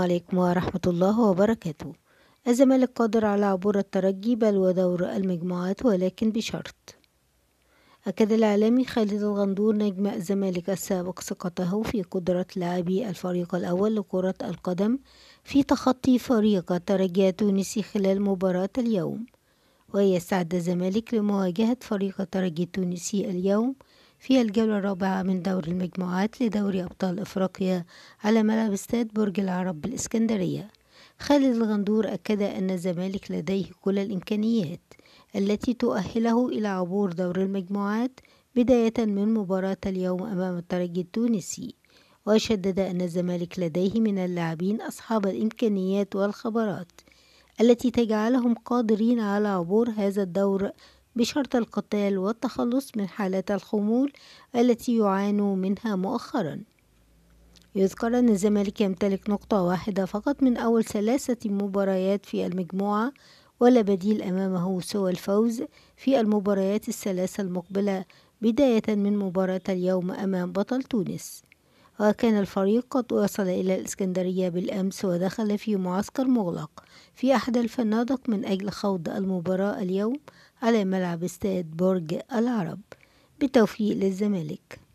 عليكم ورحمة الله وبركاته الزمالك قادر على عبور الترجي بل ودور المجموعات ولكن بشرط أكد الإعلامي خالد الغندور نجم الزمالك السابق ثقته في قدرة لاعبي الفريق الأول لكرة القدم في تخطي فريق الترجي التونسي خلال مباراة اليوم ويستعد الزمالك لمواجهة فريق الترجي التونسي اليوم في الجولة الرابعة من دور المجموعات لدوري أبطال إفريقيا على ملعب استاد برج العرب بالإسكندرية خالد الغندور أكد أن الزمالك لديه كل الإمكانيات التي تؤهله إلى عبور دور المجموعات بداية من مباراة اليوم أمام الترجي التونسي وشدد أن الزمالك لديه من اللاعبين أصحاب الإمكانيات والخبرات التي تجعلهم قادرين على عبور هذا الدور بشرط القتال والتخلص من حالات الخمول التي يعانوا منها مؤخرا يذكر أن الزمالك يمتلك نقطة واحدة فقط من أول ثلاثة مباريات في المجموعة ولا بديل أمامه سوى الفوز في المباريات الثلاثة المقبلة بداية من مباراة اليوم أمام بطل تونس وكان الفريق قد وصل إلى الإسكندرية بالأمس ودخل في معسكر مغلق في أحد الفنادق من أجل خوض المباراة اليوم على ملعب استاد برج العرب بتوفيق للزمالك